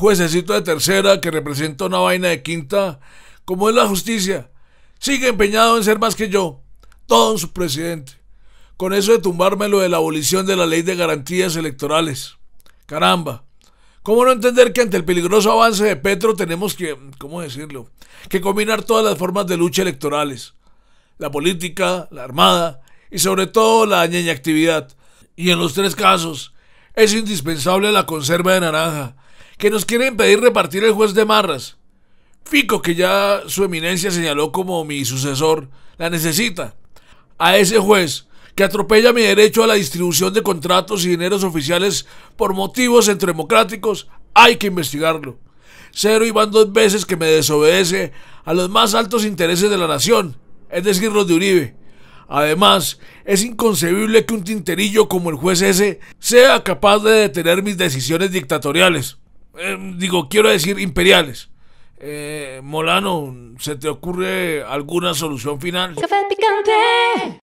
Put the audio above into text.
juececito de tercera que representa una vaina de quinta, como es la justicia, sigue empeñado en ser más que yo, todo su presidente. Con eso de tumbarme lo de la abolición de la ley de garantías electorales. Caramba. ¿Cómo no entender que ante el peligroso avance de Petro tenemos que, ¿cómo decirlo?, que combinar todas las formas de lucha electorales. La política, la armada y sobre todo la ñeña actividad. Y en los tres casos es indispensable la conserva de naranja, que nos quieren impedir repartir el juez de marras. Fico, que ya su eminencia señaló como mi sucesor, la necesita. A ese juez que atropella mi derecho a la distribución de contratos y dineros oficiales por motivos democráticos, hay que investigarlo. Cero y van dos veces que me desobedece a los más altos intereses de la nación, es decir, los de Uribe. Además, es inconcebible que un tinterillo como el juez ese sea capaz de detener mis decisiones dictatoriales. Em, digo, quiero decir imperiales. Eh, Molano, ¿se te ocurre alguna solución final? picante.